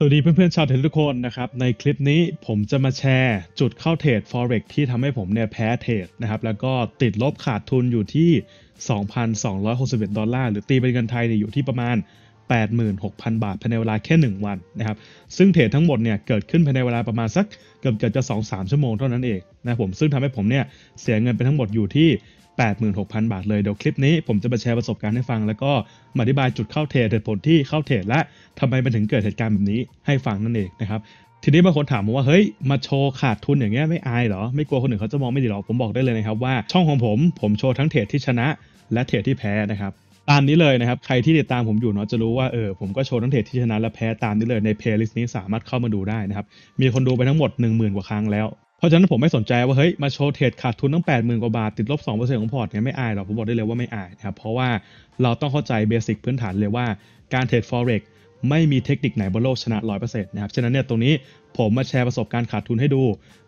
สวัสดีเพื่อนๆชาวเทรดทุกคนนะครับในคลิปนี้ผมจะมาแชร์จุดเข้าเทรด Forex ที่ทำให้ผมเนี่ยแพ้เทรดนะครับแล้วก็ติดลบขาดทุนอยู่ที่ 2,261 ดอลลาร์ หรือตีเป็นเงินไทยเนี่ยอยู่ที่ประมาณ 86,000 บาทภายในเวลาแค่ 1 วันนะครับซึ่งเทรดทั้งหมดเนี่ยเกิดขึ้นภายในเวลาประมาณสักเกือบจะ2-3 ชั่วโมงเท่านั้นเองนะผมซึ่งทำให้ผมเนี่ยเสียเงินไปทั้งหมดอยู่ที่86,000 บาทเลยเดี๋ยวคลิปนี้ผมจะมาแชร์ประสบการณ์ให้ฟัง แล้วก็มาอธิบายจุดเข้าเทรดเหตุผลที่เข้าเทรดและทำไมมันถึงเกิดเหตุการณ์แบบนี้ให้ฟังนั่นเองนะครับ ทีนี้บางคนถามว่าเฮ้ยมาโชว์ขาดทุนอย่างเงี้ยไม่อายเหรอ ไม่กลัวคนอื่นเขาจะมองไม่ดีหรอ ผมบอกได้เลยนะครับว่าช่องของผมผมโชว์ทั้งเทรดที่ชนะและเทรดที่แพ้นะครับตามนี้เลยนะครับใครที่ติดตามผมอยู่เนาะจะรู้ว่าเออผมก็โชว์ทั้งเทรดที่ชนะและแพ้ ตามนี้เลยในเพลย์ลิสต์นี้สามารถเข้ามาดูได้นะครับมีคนดูไปทั้งหมด 10,000 กว่าครั้งแล้วเพราะฉะนั้นผมไม่สนใจว่าเฮ้ยมาโชว์เทรดขาดทุนตั้ง 8 0,000 กว่าบาทติดลบ 2%ของพอร์ตเนี่ยไม่อายหรอกผมบอกได้เลยว่าไม่อายนะครับเพราะว่าเราต้องเข้าใจเบสิกพื้นฐานเลยว่า การเทรด forex ไม่มีเทคนิคไหนบนโลกชนะ 100%นะครับฉะนั้นเนี่ยตรงนี้ผมมาแชร์ประสบการณ์ขาดทุนให้ดู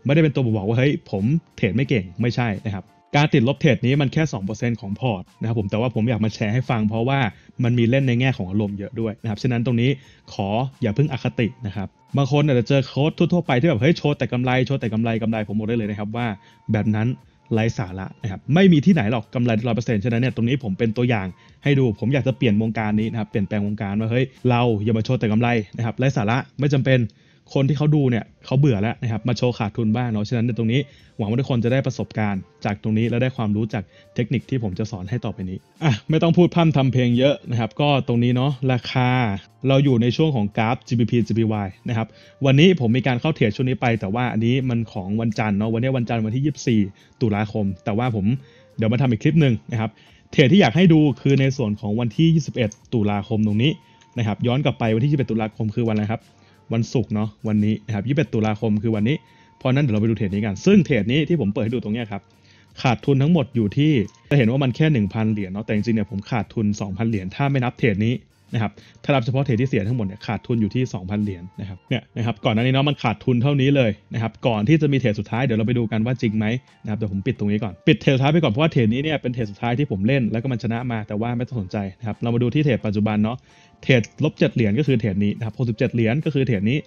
ไม่ได้เป็นตัวบอกว่าเฮ้ยผมเทรดไม่เก่งไม่ใช่นะครับการติดลบเทรดนี้มันแค่ 2%ของพอร์ตนะครับผม แต่ว่าผมอยากมาแชร์ให้ฟังเพราะว่ามันมีเล่นในแง่ของอารมณ์เยอะด้วยนะครับ ฉะนั้นตรงนี้ขออย่าเพิ่งอคตินะครับ บางคนอาจจะเจอโค้ดทั่ว ๆ ไปที่แบบเฮ้ยโชดแต่กำไรโชดแต่กำไรกำไร ผมบอกได้เลยนะครับว่าแบบนั้นไร้สาระนะครับไม่มีที่ไหนหรอกกำไรร้อยเปอร์เซ็นต์ฉะนั้นเนี่ยตรงนี้ผมเป็นตัวอย่างให้ดูผมอยากจะเปลี่ยนวงการนี้นะครับเปลี่ยนแปลงวงการว่าเฮ้ยเราอย่ามาโชดแต่กำไรนะครับไร้สาระไม่จำเป็นคนที่เขาดูเนี่ยเขาเบื่อแล้วนะครับมาโชว์ขาดทุนบ้างเนาะฉะนั้นในตรงนี้หวังว่าทุกคนจะได้ประสบการณ์ จากตรงนี้และได้ความรู้จากเทคนิคที่ผมจะสอนให้ต่อไปนี้อ่ะไม่ต้องพูดพร่ำทำเพลงเยอะนะครับก็ตรงนี้เนาะราคาเราอยู่ในช่วงของกราฟ GBP GBY นะครับวันนี้ผมมีการเข้าเทรดช่วงนี้ไป แต่ว่าอันนี้มันของวันจันทร์เนาะวันนี้วันจันทร์วันที่ 24 ตุลาคม แต่ว่าผมเดี๋ยวมาทำอีกคลิปหนึ่งนะครับเทรดที่อยากให้ดูคือในส่วนของวันที่ 21 ตุลาคมตรงนี้นะครับย้อนกลับไปวันที่21ตุลาคมคือวันอะไรครับวันศุกร์เนาะวันนี้นะครับ21ตุลาคมคือวันนี้เพราะนั้นเดี๋ยวเราไปดูเทรดนี้กัน ซึ่งเทรดนี้ที่ผมเปิดให้ดูตรงนี้ครับ ขาดทุนทั้งหมดอยู่ที่ จะเห็นว่ามันแค่1,000 เหรียญเนาะ แต่จริงๆเนี่ยผมขาดทุน 2,000 เหรียญถ้าไม่นับเทรดนี้นะครับถ้ารับเฉพาะเทรดที่เสียทั้งหมดเนี่ยขาดทุนอยู่ที่ 2,000 เหรียญนะครับ เนี่ยนะครับ ก่อนหน้านี้เนาะมันขาดทุนเท่านี้เลยนะครับ ก่อนที่จะมีเทรดสุดท้ายเดี๋ยวเราไปดูกันว่าจริงไหมนะครับเดี๋ยวผมปิดตรงนี้ก่อน ปิดเทรดสุดท้ายไปก่อนเพราะว่าเทรดนี้เนี่ยเป็นเทรดสุดท้ายที่ผมเล่นแล้วก็มันชนะมาแต่ว่าไม่ต้องสนใจนะครับเรามาดูที่เทรดปัจจุบันเนาะเทรดลบเจ็ดเหรียญก็คือเทรดนี้นะครับหกสิบเจ็ดเหรียญก็คือเทรดนี้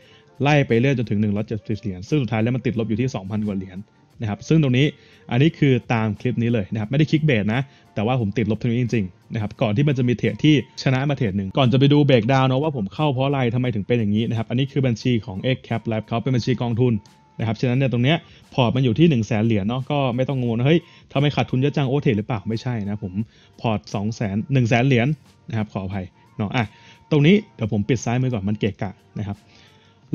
ไล่ไปเรื่อยจนถึงหนึ่งร้อยเจ็ดสิบเหรียญซึ่งสุดท้ายแล้วมันติดลบอยู่ที่สองพันกว่าเหรียญนะครับซึ่งตรงนี้อันนี้คือตามคลิปนี้เลยนะครับไม่ได้คลิกเบรสนะแต่ว่าผมติดลบตรงนี้จริงๆนะครับก่อนที่มันจะมีเทรดที่ชนะมาเทรดหนึ่งก่อนจะไปดูเบรกดาวน์เนาะว่า ผมเข้าเพราะอะไรทำไมถึงเป็นอย่างนี้นะครับอันนี้คือบัญชีของ X Cap Lab เขาเป็นบัญชีกองทุนนะครับฉะนั้นเนี่ยตรงเนี้ยพอร์ตมันอยู่ที่1นึ่งแสนเหรียญเนาะก็ไม่ต้องงงนะเฮ้ยทำไมขาดทุนเยอะจังโอเทรดหรือเปล่าไม่ใช่นะผมพอร์ตสองแสนหนึ่งแสนเหรียญนะครับขออภัยเนาะอ่ะตรงนี้ เดี๋ยวผมปิดซ้ายมือก่อนมันเกะกะนะครับ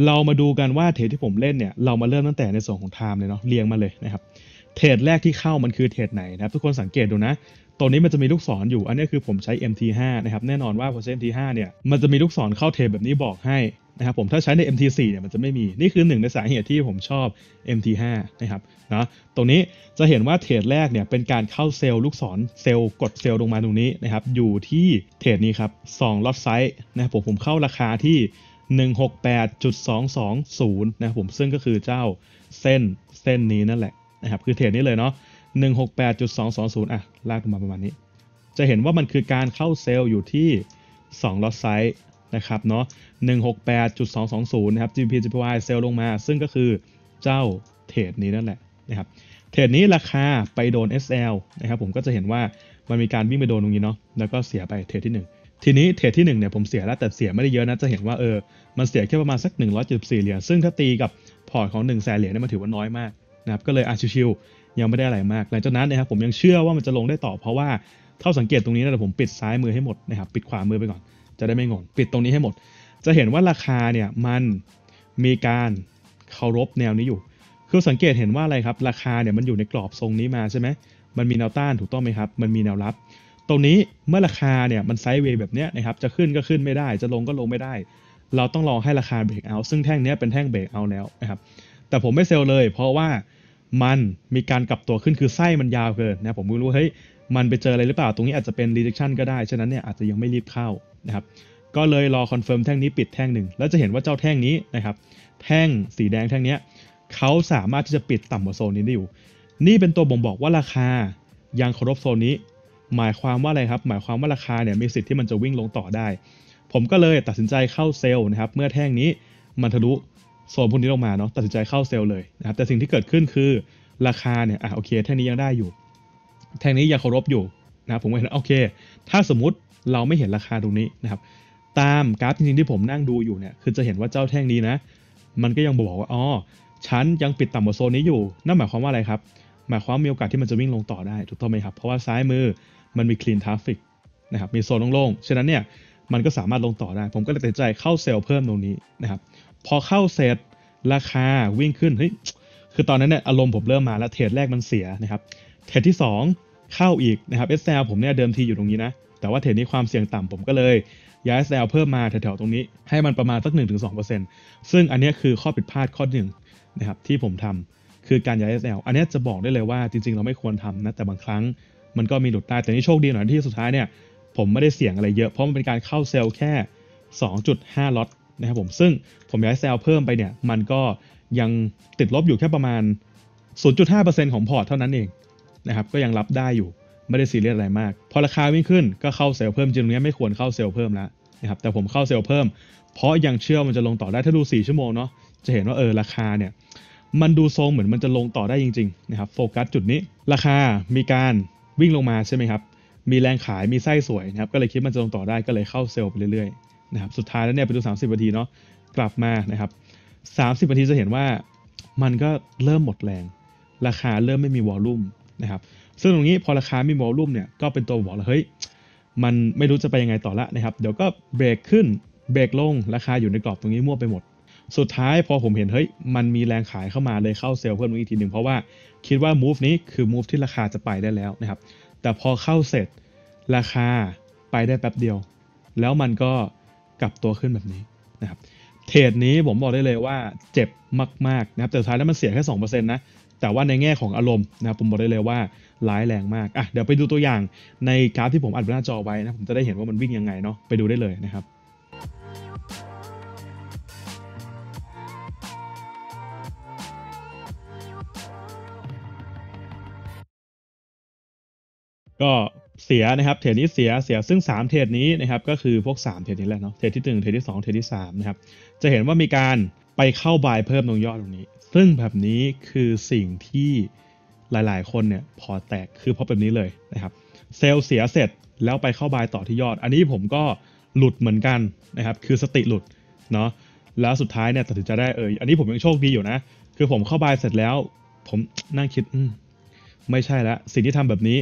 เรามาดูกันว่าเทรดที่ผมเล่นเนี่ย เรามาเริ่มตั้งแต่ในส่วนของไทม์เลยเนาะเรียงมาเลยนะครับ เทรดแรกที่เข้ามันคือเทรดไหนนะครับ ทุกคนสังเกตดูนะตัวนี้มันจะมีลูกศรออยู่ อันนี้คือผมใช้ MT5 นะครับ แน่นอนว่าผมใช้ MT5 เนี่ย มันจะมีลูกศรเข้าเทปแบบนี้บอกให้นะครับผม ถ้าใช้ใน MT4 เนี่ยมันจะไม่มี นี่คือหนึ่งในสาเหตุที่ผมชอบ MT5 นะครับนะตรงนี้จะเห็นว่าเทรดแรกเนี่ยเป็นการเข้าเซลล์ลูกศรเซลล์กดเซลล์ลงมาตรงนี้นะครับ อยู่ที่เทรดนี้ครับ2ล็อตไซส์นะครับผม ผมเข้าราคาที่ 168.220นะครับผม ซึ่งก็คือเจ้าเส้นเส้นนี้นั่นแหละนะครับ คือเทรดนี้เลยเนาะ168.220อ่ะ ลากลงมาประมาณนี้ จะเห็นว่ามันคือการเข้าเซลล์อยู่ที่2ล็อตไซส์นะครับเนาะ168.220นะครับ GPGPY เซลล์ลงมา ซึ่งก็คือเจ้าเทรดนี้ นั่นแหละนะครับ เทรดนี้ราคาไปโดน SL นะครับผมก็จะเห็นว่า มันมีการวิ่งไปโดนตรงนี้เนาะ แล้วก็เสียไปเทรดที่ 1 ทีนี้เทรดที่1เนี่ยผมเสียแล้วแต่เสียไม่ได้เยอะนะ จะเห็นว่าเออ มันเสียแค่ประมาณสัก 174เหรียญ ซึ่งถ้าตีกับพอร์ตของ1แสนเหรียญเนี่ยมันถือว่าน้อยมากนะครับก็เลยอาชิวๆยังไม่ได้อะไรมาก หลังจากนั้นนะครับผมยังเชื่อว่ามันจะลงได้ต่อเพราะว่าเท่าสังเกตตรงนี้นะผมปิดซ้ายมือให้หมดนะครับปิดขวามือไปก่อนจะได้ไม่งง ปิดตรงนี้ให้หมด จะเห็นว่าราคาเนี่ยมันมีการเคารพแนวนี้อยู่ คือสังเกตเห็นว่าอะไรครับราคาเนี่ยมันอยู่ในกรอบทรงนี้มาใช่ไหมมันมีแนวต้านถูกต้องไหมครับมันมีแนวรับ ตรงนี้เมื่อราคาเนี่ยมันไซด์เวย์แบบเนี้ยนะครับจะขึ้นก็ขึ้นไม่ได้จะลงก็ลงไม่ได้ เราต้องรอให้ราคาเบรกเอาซึ่งแท่งนี้เป็นแท่งเบรกเอาแล้วนะครับแต่ผมไม่เซลเลยเพราะว่ามันมีการกลับตัวขึ้นคือไส้มันยาวเกินนะผมไม่รู้เฮ้ยมันไปเจออะไรหรือเปล่า ตรงนี้อาจจะเป็น rejection ก็ได้ฉะนั้นเนี่ยอาจจะยังไม่รีบเข้านะครับก็เลยรอคอนเฟิร์มแท่งนี้ปิดแท่งหนึ่งแล้วจะเห็นว่าเจ้าแท่งนี้นะครับ แท่งสีแดงแท่งนี้ เขาสามารถที่จะปิดต่ำกว่าโซนนี้ได้อยู่ นี่เป็นตัวบ่งบอกว่าราคายังเคารพโซนนี้ หมายความว่าอะไรครับ หมายความว่าราคาเนี่ยมีสิทธิ์ที่มันจะวิ่งลงต่อได้ ผมก็เลยตัดสินใจเข้าเซลล์นะครับเมื่อแท่งนี้มันทะลุโซนพวกนี้ลงมาเนาะ ตัดสินใจเข้าเซลล์เลยนะครับ แต่สิ่งที่เกิดขึ้นคือราคาเนี่ย อ่ะโอเค แท่งนี้ยังได้อยู่ แท่งนี้ยังเคารพอยู่นะ ผมเห็นโอเค ถ้าสมมติเราไม่เห็นราคาตรงนี้นะครับ ตามกราฟจริงๆที่ผมนั่งดูอยู่เนี่ย คือจะเห็นว่าเจ้าแท่งนี้นะ มันก็ยังบอกว่า อ๋อชั้นยังปิดต่ำกว่าโซนนี้อยู่ นั่นหมายความว่าอะไรครับ หมายความมีโอกาสที่มันจะวิ่งลงต่อได้ถูกต้องไหมครับ เพราะว่าซ้ายมือมันมีคลีนทราฟิกนะครับ มีโซนโล่งๆฉะนั้นเนี่ย มันก็สามารถลงต่อได้ ผมก็เลยตัดใจเข้าเซลล์เพิ่มตรงนี้นะครับพอเข้าเสร็จราคาวิ่งขึ้นเฮ้ยคือตอนนั้นเนี่ยอารมณ์ผมเริ่มมาแล้วเทรดแรกมันเสียนะครับเทรดที่ 2 เข้าอีกนะครับ SL ผมเนี่ยเดิมทีอยู่ตรงนี้นะ แต่ว่าเทรดนี้ความเสี่ยงต่ำผมก็เลยย้ายเซลเพิ่มมาแถวๆตรงนี้ ให้มันประมาณสัก 1-2%ซึ่งอันนี้คือข้อผิดพลาดข้อหนึ่งนะครับที่ผมทำคือการย้ายเซลอันนี้จะบอกได้เลยว่าจริง ๆเราไม่ควรทำนะแต่บางครั้ง มันก็มีหลุดตายแต่นี่โชคดีหน่อยที่สุดท้ายเนี่ยผมไม่ได้เสี่ยงอะไรเยอะเพราะมันเป็นการเข้าเซลล์แค่ 2.5ล็อตนะครับผมซึ่งผมย้ายเซลเพิ่มไปเนี่ยมันก็ยังติดลบอยู่แค่ประมาณ 0.5%ของพอร์ตเท่านั้นเองนะครับก็ยังรับได้อยู่ไม่ได้ซีเรียสอะไรมากพอราคาวิ่งขึ้นก็เข้าเซลล์เพิ่มจริงตรงนี้ไม่ควรเข้าเซลล์เพิ่มแล้วนะครับแต่ผมเข้าเซลล์เพิ่ม เพราะยังเชื่อมันจะลงต่อได้ถ้าดู 4 ชั่วโมง เนาะจะเห็นว่าเออราคาเนี่ยมันดูทรงเหมือนมันจะลงต่อได้จริงๆ นะครับโฟกัสจุดนี้ราคามีการวิ่งลงมาใช่ไหมครับมีแรงขายมีไส้สวยนะครับก็เลยคิดมันจะลงต่อได้ก็เลยเข้าเซลล์ไปเรื่อยๆนะครับสุดท้ายแล้วเนี่ยไปดู30นาทีเนาะ กลับมานะครับ 30นาทีจะเห็นว่ามันก็เริ่มหมดแรง ราคาเริ่มไม่มีวอลลุ่มนะครับ ซึ่งตรงนี้พอราคาไม่มีวอลลุ่มเนี่ยก็เป็นตัวบอกแล้วเฮ้ย มันไม่รู้จะไปยังไงต่อละนะครับ เดี๋ยวก็เบรกขึ้น เบรกลง ราคาอยู่ในกรอบตรงนี้มั่วไปหมด สุดท้ายพอผมเห็นเฮ้ย มันมีแรงขายเข้ามาเลยเข้าเซลล์เพิ่มอีกทีหนึ่งเพราะว่าคิดว่า move นี้คือ move ที่ราคาจะไปได้แล้วนะครับ แต่พอเข้าเสร็จราคาไปได้แป๊บเดียว แล้วมันก็กลับตัวขึ้นแบบนี้นะครับเทรดนี้ผมบอกได้เลยว่าเจ็บมากๆ นะครับ แต่ท้ายแล้วมันเสียแค่ 2%นะ แต่ว่าในแง่ของอารมณ์นะครับผมบอกได้เลยว่า ร้ายแรงมากอ่ะเดี๋ยวไปดูตัวอย่างในกราฟที่ผมอัดบนหน้าจอไว้นะผมจะได้เห็นว่ามันวิ่งยังไงเนาะไปดูได้เลยนะครับ ก็เสียนะครับเทรดนี้เสียเสียซึ่ง 3 เทรดนี้นะครับก็คือพวก 3เทรดนี้แหละเนาะเทรดที่ 1 เทรดที่ 2 เทรดที่3นะครับจะเห็นว่ามีการไปเข้าบายเพิ่มตรงยอดตรงนี้ ซึ่งแบบนี้คือสิ่งที่หลาย ๆ คนเนี่ยพอแตกคือเพราะแบบนี้เลยนะครับเซลล์เสียเสร็จแล้วไปเข้าบายต่อที่ยอด อันนี้ผมก็หลุดเหมือนกันนะครับคือสติหลุดเนาะแล้วสุดท้ายเนี่ยตัดสินใจได้เอออันนี้ผมยังโชคดีอยู่นะคือผมเข้าบายเสร็จแล้ว ผมนั่งคิดอืไม่ใช่ละสิ่งที่ทำแบบนี้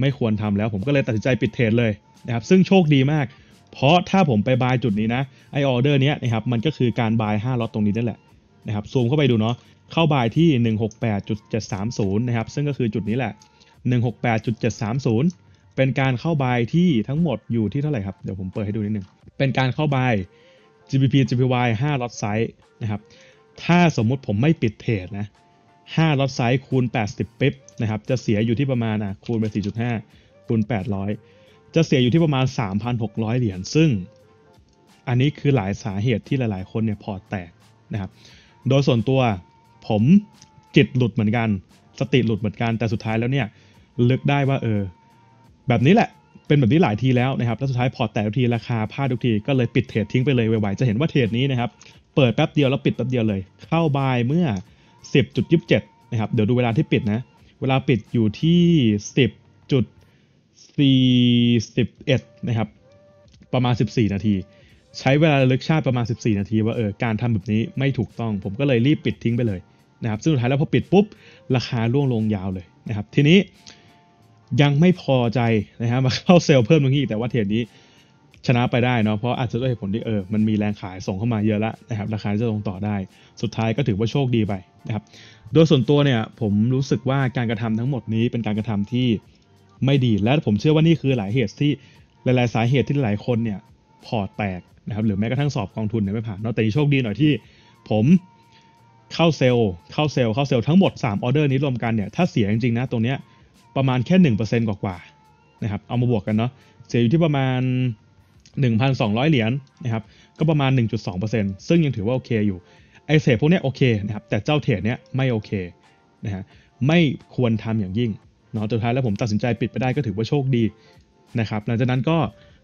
ไม่ควรทำแล้วผมก็เลยตัดสินใจปิดเทรดเลยนะครับ ซึ่งโชคดีมาก เพราะถ้าผมไปบายจุดนี้นะไอออเดอร์นี้นะครับ มันก็คือการบาย 5ล็อตตรงนี้นั่นแหละ นะครับ ซูมเข้าไปดูเนาะเข้าบายที่ 168.730 นะครับ ซึ่งก็คือจุดนี้แหละ 168.730 เป็นการเข้าบายที่ทั้งหมดอยู่ที่เท่าไหร่ครับ เดี๋ยวผมเปิดให้ดูนิดนึงเป็นการเข้าบาย GBP GPY 5ล็อตไซส์นะครับถ้าสมมุติผมไม่ปิดเทรดนะ5ล็อตไซส์คูณ 80ปิ๊บนะครับจะเสียอยู่ที่ประมาณอ่ะคูณไป4.5คูณ800จะเสียอยู่ที่ประมาณ 3,600 เหรียญซึ่ง อันนี้คือหลายสาเหตุที่หลายๆคนเนี่ยพอแตกนะครับโดยส่วนตัวผมจิตหลุดเหมือนกัน สติหลุดเหมือนกันแต่สุดท้ายแล้วเนี่ยเลึกได้ว่าเออแบบนี้แหละเป็นแบบนี้หลายทีแล้วนะครับแล้ว สุดท้ายพอแต่ทุกที ราคาพลาดทุกทีก็เลยปิดเทรดทิ้งไปเลยไวๆจะเห็นว่าเทรดนี้นะครับเปิดแป๊บเดียวแล้วปิดแป๊บเดียวเลย เข้าบายเมื่อ10.27นะครับเดี๋ยวดูเวลาที่ปิดนะ เวลาปิดอยู่ที่ 10.41นะครับประมาณ 14 นาที ใช้เวลาลึกชาติประมาณ 14 นาทีว่าเออการทำแบบนี้ไม่ถูกต้องผมก็เลยรีบปิดทิ้งไปเลยนะครับซึ่งสุดท้ายแล้วพอปิดปุ๊บราคาร่วงลงยาวเลยนะครับทีนี้ยังไม่พอใจนะฮะมาเข้าเซลล์เพิ่มตรงนี้แต่ว่าเทรดนี้ชนะไปได้เนาะ เพราะอาจจะด้วยเหตุผลที่เออ มันมีแรงขายส่งเข้ามาเยอะละนะครับ ราคาจะลงต่อได้ สุดท้ายก็ถือว่าโชคดีไปนะครับ โดยส่วนตัวเนี่ย ผมรู้สึกว่าการกระทำทั้งหมดนี้เป็นการกระทำที่ไม่ดี และผมเชื่อว่านี่คือหลายเหตุที่หลายๆสาเหตุที่หลายคนเนี่ยพอแตกนะครับ หรือแม้กระทั่งสอบกองทุนเนี่ยไม่ผ่านเนาะแต่โชคดีหน่อยที่ผมเข้าเซลล์เข้าเซลล์เข้าเซลล์ทั้งหมด3ออเดอร์นี้รวมกันเนี่ย ถ้าเสีย จริงๆนะตรงเนี้ยประมาณแค่1%กว่าๆนะครับ เอามาบวกกันเนาะเสียอยู่ที่ประมาณ1,200 เหรียญนะครับ ก็ประมาณ 1.2%ซึ่งยังถือว่าโอเคอยู่ ไอเสพพวกนี้โอเคนะครับ แต่เจ้าเทรดเนี้ยไม่โอเคนะฮะ ไม่ควรทำอย่างยิ่งเนาะสุดท้ายแล้วผมตัดสินใจปิดไปได้ก็ถือว่าโชคดีนะครับ หลังจากนั้นก็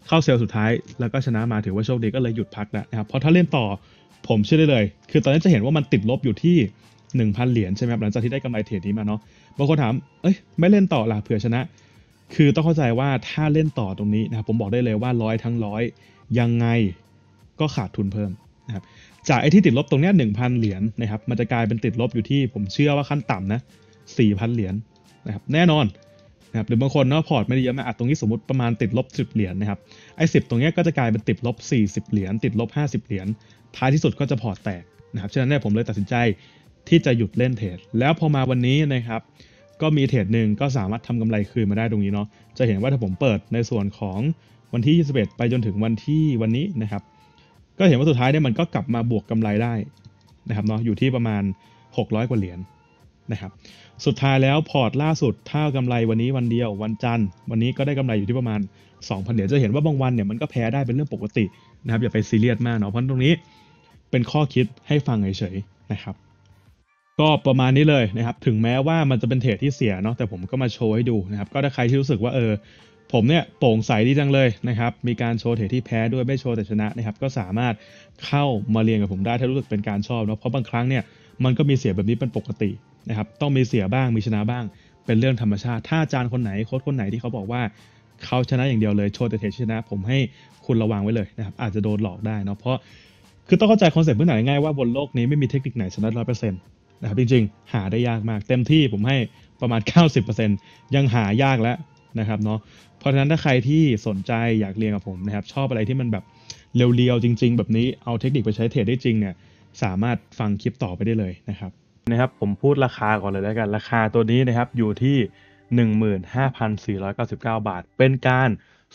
เข้าเซลล์สุดท้ายแล้วก็ชนะมาถือว่าโชคดีก็เลยหยุดพักนะครับ เพราะถ้าเล่นต่อผมเชื่อได้เลย คือตอนนี้จะเห็นว่ามันติดลบอยู่ที่ 1,000 เหรียญใช่ไหมครับหลังจากที่ได้กำไรเทรดนี้มาเนาะ บางคนถาม เอ้ยไม่เล่นต่อล่ะเผื่อชนะคือต้องเข้าใจว่าถ้าเล่นต่อตรงนี้นะครับผมบอกได้เลยว่าร้อยทั้งร้อยยังไงก็ขาดทุนเพิ่มนะครับจากไอ้ที่ติดลบตรงนี้หนึ่งพันเหรียญนะครับ มันจะกลายเป็นติดลบอยู่ที่ ผมเชื่อว่าขั้นต่ำนะสี่พันเหรียญนะครับแน่นอนนะครับหรือบางคนเนาะพอร์ตไม่ได้เยอะมากอัดตรงนี้สมมติประมาณติดลบสิบเหรียญนะครับไอ้สิบตรงนี้ก็จะกลายเป็นติดลบสี่สิบเหรียญติดลบห้าสิบเหรียญท้ายที่สุดก็จะพอร์ตแตกนะครับฉะนั้นเนี่ยผมเลยตัดสินใจที่จะหยุดเล่นเทรดแล้วพอมาวันนี้นะครับก็มีเทรดหนึ่งก็สามารถทำกำไรคืนมาได้ตรงนี้เนาะ จะเห็นว่าถ้าผมเปิดในส่วนของวันที่ 21 ไปจนถึงวันที่วันนี้นะครับ ก็เห็นว่าสุดท้ายเนี่ยมันก็กลับมาบวกกำไรได้นะครับเนาะอยู่ที่ประมาณ 600 กว่าเหรียญนะครับ สุดท้ายแล้วพอร์ตล่าสุดถ้ากำไรวันนี้วันเดียว วันจันทร์วันนี้ก็ได้กำไรอยู่ที่ประมาณ 2,000เหรียญจะเห็นว่าบางวันเนี่ยมันก็แพ้ได้เป็นเรื่องปกตินะครับอย่าไปซีเรียสมากเนาะเพราะตรงนี้เป็นข้อคิดให้ฟังเฉยๆนะครับก็ประมาณนี้เลยนะครับถึงแม้ว่ามันจะเป็นเทรดที่เสียเนาะแต่ผมก็มาโชว์ให้ดูนะครับก็ถ้าใครที่รู้สึกว่าเออผมเนี่ยโปร่งใสดีจังเลยนะครับมีการโชว์เทรดที่แพ้ด้วยไม่โชว์แต่ชนะนะครับก็สามารถเข้ามาเรียนกับผมได้ถ้ารู้สึกเป็นการชอบเนาะเพราะบางครั้งเนี่ยมันก็มีเสียแบบนี้เป็นปกตินะครับต้องมีเสียบ้างมีชนะบ้าง เป็นเรื่องธรรมชาติถ้าอาจารย์คนไหนโค้ชคนไหนที่เขาบอกว่าเขาชนะอย่างเดียวเลยโชว์แต่เทรดชนะ ผมให้คุณระวังไว้เลยนะครับอาจจะโดนหลอกได้เนาะเพราะคือต้องเข้าใจคอนเซ็ปต์พื้นฐานง่ายว่าบนโลกนี้ไม่มีเทคนิคไหนชนะร้อยเปอร์เซ็นต์นะครับจริงๆหาได้ยากมากเต็มที่ผมให้ประมาณ 90%ยังหายากแล้วนะครับเนาะเพราะฉะนั้นถ้าใครที่สนใจอยากเรียนกับผมนะครับชอบอะไรที่มันแบบเรียวๆ จริงๆ แบบนี้เอาเทคนิคไปใช้เทรดได้จริงเนี่ยสามารถฟังคลิปต่อไปได้เลยนะครับนะครับผมพูดราคาก่อนเลยแล้วกันราคาตัวนี้นะครับอยู่ที่ 15,499 บาท เป็นการ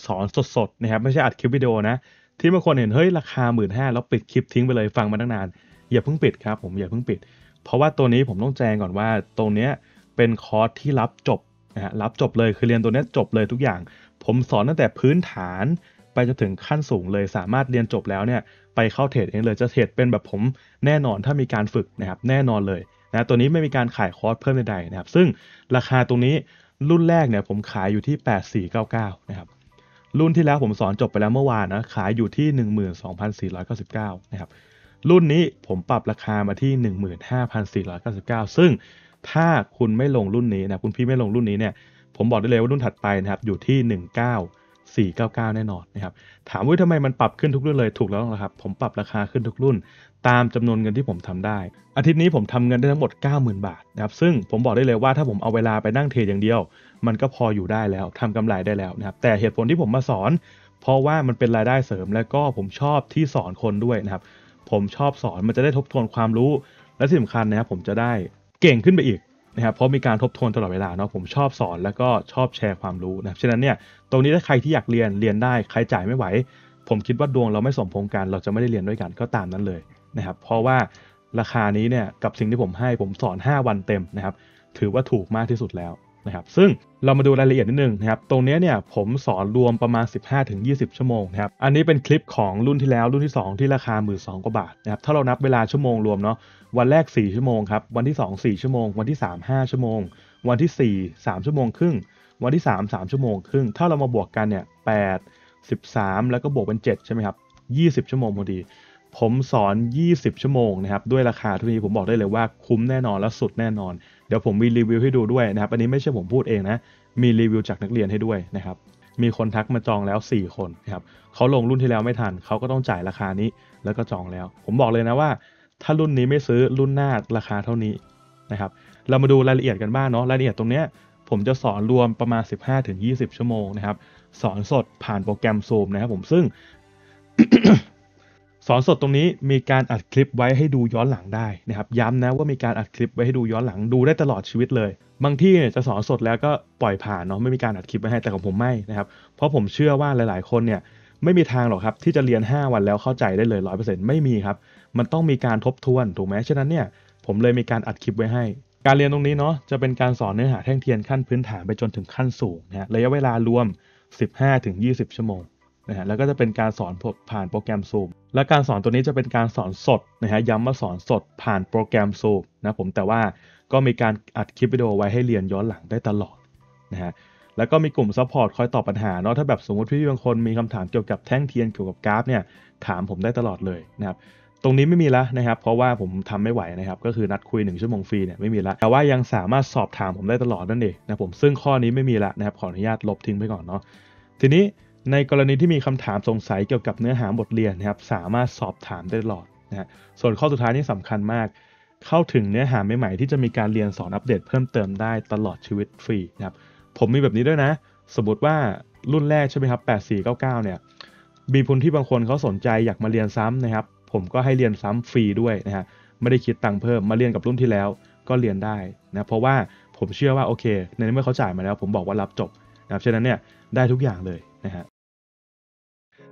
สอนสดๆนะครับไม่ใช่อัดคลิปวิดีโอนะ ที่บางคนเห็นเฮ้ยราคา1 5ื่นแล้วปิดคลิปทิ้งไปเลยฟังมาตั้งนานอย่าเพิ่งปิดครับผมอย่าเพิ่งปิดเพราะว่าตัวนี้ผมต้องแจ้งก่อนว่าตรงเนี้ยเป็นคอร์สที่รับจบนะฮะรับจบเลยคือเรียนตัวนี้จบเลยทุกอย่าง ผมสอนตั้งแต่พื้นฐาน ไปจนถึงขั้นสูงเลยสามารถเรียนจบแล้วเนี่ย ไปเข้าเทรดเองเลยจะเทรดเป็นแบบผมแน่นอนถ้ามีการฝึกนะครับแน่นอนเลยนะตัวนี้ไม่มีการขายคอร์สเพิ่มใดๆนะครับ ซึ่งราคาตรงนี้รุ่นแรกเนี่ย ผมขายอยู่ที่ 8499 นะครับรุ่นที่แล้วผมสอนจบไปแล้วเมื่อวานนะขายอยู่ที่ 12,499 นะครับรุ่นนี้ผมปรับราคามาที่ 15,499 ซึ่งถ้าคุณไม่ลงรุ่นนี้นะคุณพี่ไม่ลงรุ่นนี้เนี่ยผมบอกได้เลยว่ารุ่นถัดไปนะครับอยู่ที่ 19499แน่นอนนะครับถามว่าทำไมมันปรับขึ้นทุกรุ่นเลยถูกแล้วนะครับ ผมปรับราคาขึ้นทุกรุ่นตามจำนวนเงินที่ผมทำได้ อาทิตย์นี้ผมทำเงินได้ทั้งหมด90,000 บาทนะครับ ซึ่งผมบอกได้เลยว่าถ้าผมเอาเวลาไปนั่งเทรดอย่างเดียว มันก็พออยู่ได้แล้วทำกำไรได้แล้วนะครับ แต่เหตุผลที่ผมมาสอน เพราะว่ามันเป็นรายได้เสริม และก็ผมชอบที่สอนคนด้วยนะครับผมชอบสอนมันจะได้ทบทวนความรู้และที่สำคัญนะครับผมจะได้เก่งขึ้นไปอีกนะครับเพราะมีการทบทวนตลอดเวลาเนาะผมชอบสอนแล้วก็ชอบแชร์ความรู้นะครับฉะนั้นเนี่ยตรงนี้ถ้าใครที่อยากเรียนเรียนได้ใครจ่ายไม่ไหว ผมคิดว่าดวงเราไม่สมพงกัน เราจะไม่ได้เรียนด้วยกันก็ตามนั้นเลยนะครับเพราะว่าราคานี้เนี่ยกับสิ่งที่ผมให้ผมสอน 5 วันเต็มนะครับถือว่าถูกมากที่สุดแล้วนะครับซึ่งเรามาดูรายละเอียดนิดนึงนะครับตรงนี้เนี่ยผมสอนรวมประมาณ 15-20 ชั่วโมงนะครับอันนี้เป็นคลิปของรุ่นที่แล้วรุ่นที่2ที่ราคา1 2ื่นกว่าบาทนะครับถ้าเรานับเวลาชั่วโมงรวมเนาะวันแรก 4ชั่วโมงครับ วันที่ 2 4ชั่วโมง วันที่ 3 5 ชั่วโมงวันที่ 4 3 ชั่วโมงครึ่ง วันที่ 3 3 ชั่วโมงครึ่ง ถ้าเรามาบวกกันเนี่ย8 13 แล้วก็บวกเป็น7ใช่ไหมครับ 20 ชั่วโมงพอดี ผมสอน 20 ชั่วโมงนะครับด้วยราคาทุกนี้ผมบอกได้เลยว่าคุ้มแน่นอนและสุดแน่นอนเดี๋ยวผมมีรีวิวให้ดูด้วยนะครับอันนี้ไม่ใช่ผมพูดเองนะ มีรีวิวจากนักเรียนให้ด้วยนะครับ มีคนทักมาจองแล้ว 4 คนนะครับเขาลงรุ่นที่แล้วไม่ทันเขาก็ต้องจ่ายราคานี้แล้วก็จองแล้ว ผมบอกเลยนะว่า ถ้ารุ่นนี้ไม่ซื้อรุ่นหน้าราคาเท่านี้นะครับ เรามาดูรายละเอียดกันบ้างเนาะ รายละเอียดตรงเนี้ยผมจะสอนรวมประมาณ15-20 ชั่วโมงนะครับ สอนสดผ่านโปรแกรม Zoom นะครับ ผม ซึ่งสอนสดตรงนี้มีการอัดคลิปไว้ให้ดูย้อนหลังได้นะครับย้ำนะว่ามีการอัดคลิปไว้ให้ดูย้อนหลังดูได้ตลอดชีวิตเลยบางที่เนี่ยจะสอนสดแล้วก็ปล่อยผ่านเนาะไม่มีการอัดคลิปไว้ให้แต่ของผมไม่นะครับเพราะผมเชื่อว่าหลายๆคนเนี่ยไม่มีทางหรอกครับที่จะเรียน 5 วันแล้วเข้าใจได้เลยร้อยเปอร์เซ็นต์ไม่มีครับมันต้องมีการทบทวนถูกไหมฉะนั้นเนี่ยผมเลยมีการอัดคลิปไว้ให้ การเรียนตรงนี้เนาะจะเป็นการสอนเนื้อหาแท่งเทียนขั้นพื้นฐานไปจนถึงขั้นสูงนะฮะระยะเวลารวม 15-20 ชั่วโมงนะฮะแล้วก็จะเป็นการสอนผ่านโปรแกรมซูมและการสอนตัวนี้จะเป็นการสอนสดนะฮะย้ำว่าสอนสดผ่านโปรแกรม Zoom นะผมแต่ว่าก็มีการอัดคลิปวิดีโอไว้ให้เรียนย้อนหลังได้ตลอดนะฮะแล้วก็มีกลุ่มซัพพอร์ตคอยตอบปัญหาเนาะถ้าแบบสมมติพี่บางคนมีคำถามเกี่ยวกับแท่งเทียนเกี่ยวกับกราฟเนี่ยถามผมได้ตลอดเลยนะครับตรงนี้ไม่มีละนะครับเพราะว่าผมทำไม่ไหวนะครับก็คือนัดคุย1ชั่วโมงฟรีเนี่ยไม่มีละแต่ว่ายังสามารถสอบถามผมได้ตลอดนั่นเองนะผมซึ่งข้อนี้ไม่มีละนะครับขออนุญาตลบทิ้งไปก่อนเนาะทีนี้ในกรณีที่มีคำถามสงสัยเกี่ยวกับเนื้อหาบทเรียนนะครับสามารถสอบถามได้ตลอดนะส่วนข้อสุดท้ายนี่สำคัญมาก เข้าถึงเนื้อหาใหม่ๆ ที่จะมีการเรียนสอนอัปเดต เพิ่มเติมได้ตลอดชีวิตฟรีนะครับ ผมมีแบบนี้ด้วยนะ สมมติว่ารุ่นแรกใช่ไหมครับ 8499เนี่ย มีคนที่บางคนเขาสนใจอยากมาเรียนซ้ำนะครับ ผมก็ให้เรียนซ้ำฟรีด้วยนะฮะไม่ได้คิดตังค์เพิ่มมาเรียนกับรุ่นที่แล้วก็เรียนได้นะเพราะว่าผมเชื่อว่าโอเค ในเมื่อเขาจ่ายมาแล้ว ผมบอกว่ารับจบนะครับฉะนั้นเนี่ยได้ทุกอย่างเลยนะฮะ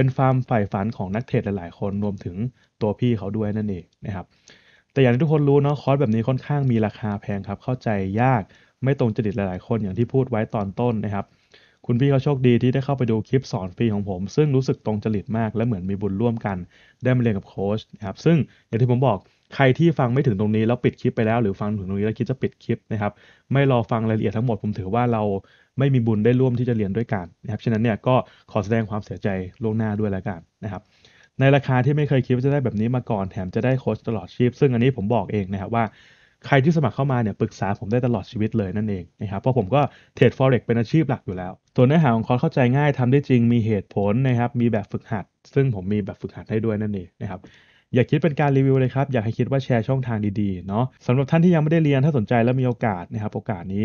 เป็นความใฝ่ฝันของนักเทรดหลายๆ คนรวมถึงตัวพี่เขาด้วยนั่นเองนะครับแต่อย่างที่ทุกคนรู้เนาะคอร์สแบบนี้ค่อนข้างมีราคาแพงครับ เข้าใจยากไม่ตรงจริตหลาย ๆ คนอย่างที่พูดไว้ตอนต้นนะครับคุณพี่เขาโชคดีที่ได้เข้าไปดูคลิปสอนฟรีของผม ซึ่งรู้สึกตรงจริตมากและเหมือนมีบุญร่วมกัน ได้มาเรียนกับโค้ชนะครับซึ่งอย่างที่ผมบอกใครที่ฟังไม่ถึงตรงนี้แล้วปิดคลิปไปแล้วหรือฟังถึงตรงนี้แล้วคิดจะปิดคลิปนะครับไม่รอฟังรายละเอียดทั้งหมดผมถือว่าเราไม่มีบุญได้ร่วมที่จะเรียนด้วยกันนะครับฉะนั้นเนี่ยก็ขอแสดงความเสียใจล่วงหน้าด้วยแล้วกันนะครับในราคาที่ไม่เคยคิดว่าจะได้แบบนี้มาก่อนแถมจะได้โค้ชตลอดชีพซึ่งอันนี้ผมบอกเองนะครับว่า ใครที่สมัครเข้ามาเนี่ยปรึกษาผมได้ตลอดชีวิตเลยนั่นเองนะครับเพราะผมก็เทรด forex เป็นอาชีพหลักอยู่แล้ว ตัวเนื้อหาของคอร์สเข้าใจง่ายทำได้จริงมีเหตุผลนะครับมีแบบฝึกหัด ซึ่งผมมีแบบฝึกหัดให้ด้วยนั่นเองนะครับอย่าคิดเป็นการรีวิวเลยครับอยากให้คิดว่าแชร์ช่องทางดีๆเนาะสำหรับท่านที่ยังไม่ได้เรียนถ้าสนใจแลวมีโอกาสนะครับโอกาสนี้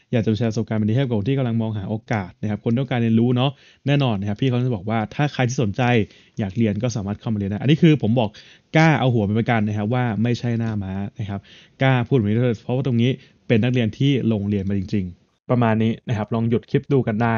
อยากจะแชร์ประสบการณ์แบบนี้ให้กับคนที่กำลังมองหาโอกาสนะครับคนต้องการเรียนรู้เนาะแน่นอนนะครับ พี่เขาจะบอกว่าถ้าใครที่สนใจอยากเรียนก็สามารถเข้ามาเรียนได้ อันนี้คือผมบอกกล้าเอาหัวเป็นประกันนะครับว่าไม่ใช่หน้าม้านะครับกล้าพูดแบบนี้เพราะว่าตรงนี้เป็นนักเรียนที่ลงเรียนมาจริงๆ ประมาณนี้นะครับลองหยุดคลิปดูกันได้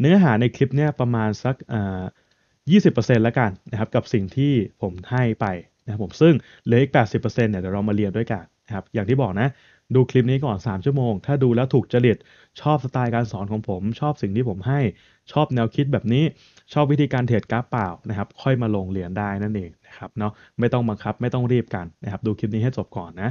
เนื้อหาในคลิปเนี่ยประมาณสักยี่สิบเปอร์เซ็นต์ละกันนะครับกับสิ่งที่ผมให้ไปนะครับผมซึ่งเหลืออีกแปดสิบเปอร์เซ็นต์เนี่ยเดี๋ยวเรามาเรียนด้วยกันนะครับอย่างที่บอกนะ ดูคลิปนี้ก่อน 3 ชั่วโมง ถ้าดูแล้วถูกจริต ชอบสไตล์การสอนของผม ชอบสิ่งที่ผมให้ชอบแนวคิดแบบนี้ชอบวิธีการเทรดกราฟเปล่านะครับค่อยมาลงเหรียญได้นั่นเองนะครับเนาะไม่ต้องบังคับไม่ต้องรีบกันนะครับดูคลิปนี้ให้จบก่อนนะ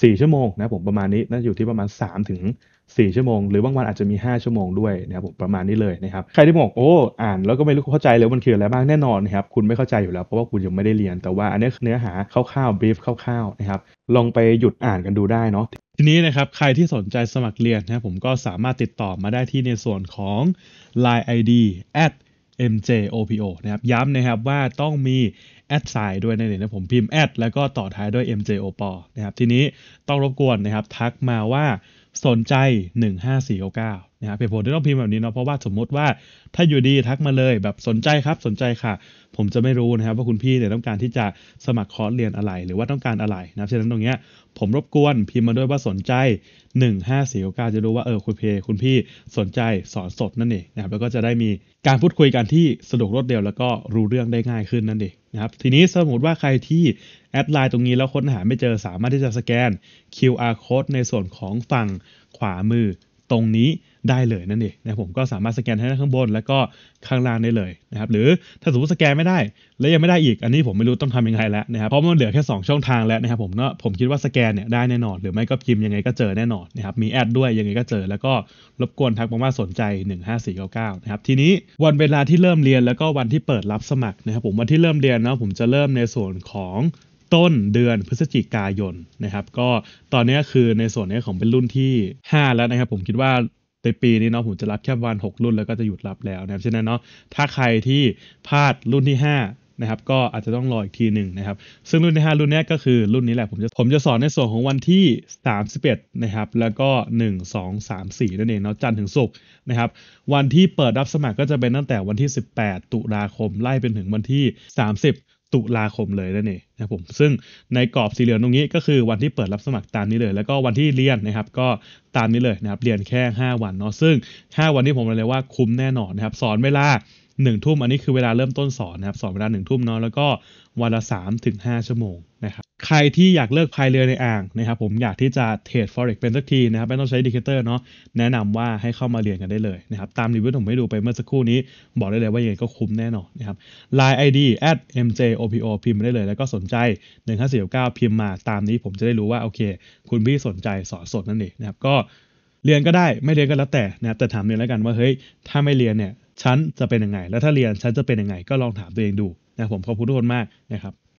สี่ชั่วโมงนะผมประมาณนี้น่าอยู่ที่ประมาณ3ถึง4ชั่วโมงหรือบางวันอาจจะมี 5 ชั่วโมงด้วยนะครับผมประมาณนี้เลยนะครับใครที่บอกโอ้อ่านแล้วก็ไม่รู้เข้าใจเลยมันคืออะไรบ้างแน่นอนนะครับคุณไม่เข้าใจอยู่แล้วเพราะว่าคุณยังไม่ได้เรียน แต่ว่าอันนี้เนื้อหาคร่าวๆบีฟคร่าวๆนะครับลองไปหยุดอ่านกันดูได้เนาะทีนี้นะครับใครที่สนใจสมัครเรียนนะผมก็สามารถติดต่อมาได้ที่ในส่วนของ Line ID at MJOPO นะครับ ย้ำนะครับว่าต้องมีแอดไซด์ด้วยนนเองนะผม พิมพ์แอดแล้วก็ต่อท้ายด้วย MJOP นะครับ ทีนี้ต้องรบกวนนะครับ ทักมาว่าสนใจ 1 5 4 9นะครับเหตุผลที่ต้องพิมพ์แบบนี้เนาะเพราะว่าสมมติว่า ถ้าอยู่ดีทักมาเลยแบบสนใจครับสนใจค่ะ ผมจะไม่รู้นะครับว่าคุณพี่เนี่ยต้องการที่จะสมัครคอร์สเรียนอะไรหรือว่าต้องการอะไรนะครับฉะนั้นตรงเนี้ย ผมรบกวนพิมพ์มาด้วยว่าสนใจ1 5้าจะรู้ว่าเออคุณเพคุณพี่สนใจสอนสดนั่นเองนะครับแล้วก็จะได้มีการพูดคุยกันที่สะดวกรวดเร็วแล้วก็รู้เรื่องได้ง่ายขึ้นนั่นเองนะครับ ทีนี้สมมติว่าใครที่แอดไลน์ตรงนี้แล้วค้นหาไม่เจอสามารถที่จะสแกน QR code ในส่วนของฝั่งขวามือตรงนี้ได้เลยนั่นเองนะผมก็สามารถสแกนทั้งข้างบน แล้วก็ข้างล่างได้เลยนะครับหรือถ้าสมมติสแกนไม่ได้ และยังไม่ได้อีกอันนี้ผมไม่รู้ต้องทำยังไง แล้วนะครับเพราะมันเหลือแค่ 2 ช่องทางแล้วนะครับผมเนาะผมคิดว่าสแกนเนี่ยได้แน่นอน หรือไม่ก็พิมพ์ยังไงก็เจอแน่นอนนะครับมีแอดด้วยยังไงก็เจอแล้วก็รบกวนทักมาว่าสนใจ 15499นะครับทีนี้วันเวลาที่เริ่มเรียนแล้วก็วันที่เปิดรับสมัครนะครับผมวันที่เริ่มเรียนเนาะผมจะเริ่มในส่วนของต้นเดือนพฤศจิกายนนะครับก็ตอนนี้คือในส่วนนี้ของเป็นรุ่นที่ 5 แล้วนะครับผมคิดว่าในปีนี้เนาะผมจะรับแค่วัน6รุ่นแล้วก็จะหยุดรับแล้วนะครับฉะนั้นเนาะถ้าใครที่พลาดรุ่นที่5นะครับก็อาจจะต้องรออีกทีหนึ่งนะครับ ซึ่งรุ่นที่ 5 รุ่นนี้ก็คือรุ่นนี้แหละผมจะผมจะสอนในส่วนของวันที่ 31นะครับแล้วก็ 1 2 3 4นั่นเองเนาะจันทร์ถึงศุกร์นะครับวันที่เปิดรับสมัครก็จะเป็นตั้งแต่วันที่ 18 ตุลาคมไล่เป็นถึงวันที่ 30ตุลาคมเลยนั่นเองนะผมซึ่งในกรอบสี่เหลี่ยมตรงนี้ก็คือวันที่เปิดรับสมัครตามนี้เลย แล้วก็วันที่เรียนนะครับก็ตามนี้เลยนะครับเรียนแค่ 5 วันเนาะซึ่ง 5 วันที่ผมเลยว่า คุ้มแน่นอนนะครับสอนเวลาหนึ่งทุ่มอันนี้คือเวลาเริ่มต้นสอนนะครับสอนเวลาหนึ่งทุ่มเนาะแล้วก็วันละสามถึงห้าชั่วโมงนะครับใครที่อยากเลิกพายเรือในอ่างนะครับผมอยากที่จะเทรด forex เป็นสักทีนะครับไม่ต้องใช้ดิเคเตอร์เนาะแนะนำว่าให้เข้ามาเรียนกันได้เลยนะครับตามรีวิวผมให้ดูไปเมื่อสักครู่นี้บอกได้เลยว่ายังไงก็คุ้มแน่นอนนะครับ line id at mjopo พิมพ์ได้เลย แล้วก็สนใจ1 5 4 9 พิมพ์มาตามนี้ผมจะได้รู้ว่าโอเค คุณพี่สนใจสอนสดนั่นเองนะครับก็เรียนก็ได้ไม่เรียนก็แล้วแต่นะครับแต่ถามเรียนแล้วกันว่าเฮ้ยถ้าไม่เรียนเนี่ยฉันจะเป็นยังไง แล้วถ้าเรียนฉันจะเป็นยังไงก็ลองถามตัวเองดูนะผมขอบคุณทุกคนมากนะครับ